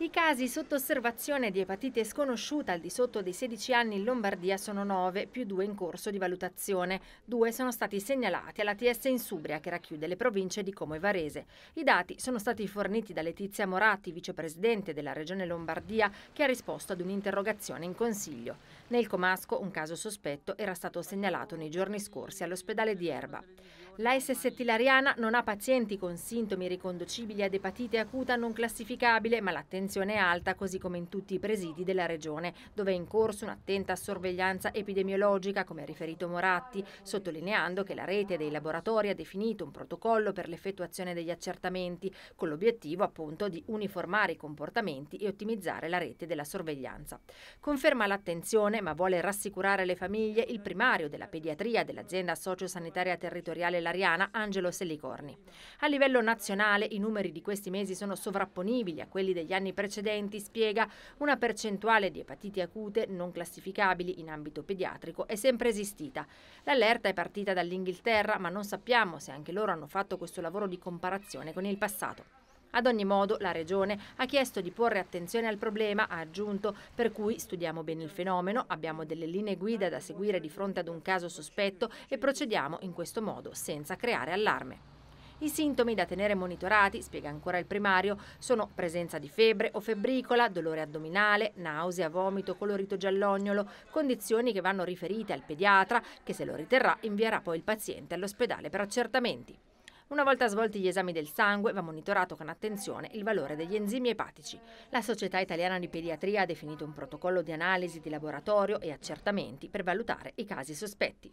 I casi sotto osservazione di epatite sconosciuta al di sotto dei 16 anni in Lombardia sono 9, più 2 in corso di valutazione. Due sono stati segnalati alla TS in Subria, che racchiude le province di Como e Varese. I dati sono stati forniti da Letizia Moratti, vicepresidente della Regione Lombardia, che ha risposto ad un'interrogazione in Consiglio. Nel Comasco un caso sospetto era stato segnalato nei giorni scorsi all'ospedale di Erba. La SS Tilariana non ha pazienti con sintomi riconducibili ad epatite acuta non classificabile, ma l'attenzione è alta, così come in tutti i presidi della regione, dove è in corso un'attenta sorveglianza epidemiologica, come ha riferito Moratti, sottolineando che la rete dei laboratori ha definito un protocollo per l'effettuazione degli accertamenti, con l'obiettivo appunto di uniformare i comportamenti e ottimizzare la rete della sorveglianza. Conferma l'attenzione, ma vuole rassicurare le famiglie il primario della pediatria dell'azienda sociosanitaria territoriale dell'Ariana Angelo Selicorni. A livello nazionale i numeri di questi mesi sono sovrapponibili a quelli degli anni precedenti, spiega una percentuale di epatiti acute non classificabili in ambito pediatrico è sempre esistita. L'allerta è partita dall'Inghilterra ma non sappiamo se anche loro hanno fatto questo lavoro di comparazione con il passato. Ad ogni modo la Regione ha chiesto di porre attenzione al problema, ha aggiunto, per cui studiamo bene il fenomeno, abbiamo delle linee guida da seguire di fronte ad un caso sospetto e procediamo in questo modo senza creare allarme. I sintomi da tenere monitorati, spiega ancora il primario, sono presenza di febbre o febbricola, dolore addominale, nausea, vomito, colorito giallognolo, condizioni che vanno riferite al pediatra che se lo riterrà invierà poi il paziente all'ospedale per accertamenti. Una volta svolti gli esami del sangue va monitorato con attenzione il valore degli enzimi epatici. La Società Italiana di Pediatria ha definito un protocollo di analisi di laboratorio e accertamenti per valutare i casi sospetti.